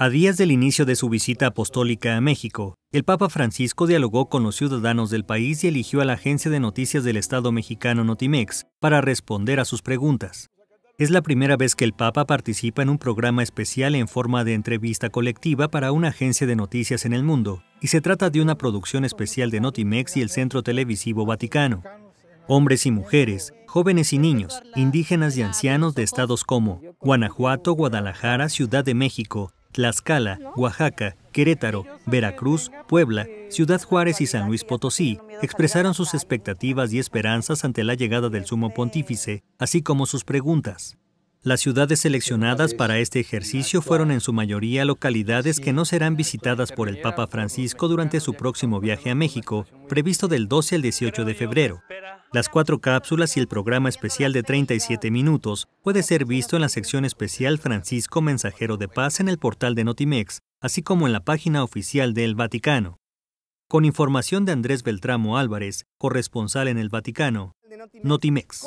A días del inicio de su visita apostólica a México, el Papa Francisco dialogó con los ciudadanos del país y eligió a la agencia de noticias del Estado mexicano Notimex para responder a sus preguntas. Es la primera vez que el Papa participa en un programa especial en forma de entrevista colectiva para una agencia de noticias en el mundo, y se trata de una producción especial de Notimex y el Centro Televisivo Vaticano. Hombres y mujeres, jóvenes y niños, indígenas y ancianos de estados como Guanajuato, Guadalajara, Ciudad de México, Tlaxcala, Oaxaca, Querétaro, Veracruz, Puebla, Ciudad Juárez y San Luis Potosí expresaron sus expectativas y esperanzas ante la llegada del sumo este, pontífice, así como sus preguntas. Las ciudades seleccionadas para este ejercicio fueron en su mayoría localidades que no serán visitadas por el Papa Francisco durante su próximo viaje a México, previsto del 12 al 18 de febrero, las cuatro cápsulas y el programa especial de 37 minutos puede ser visto en la sección especial Francisco Mensajero de Paz en el portal de Notimex, así como en la página oficial del Vaticano. Con información de Andrés Beltramo Álvarez, corresponsal en el Vaticano, Notimex.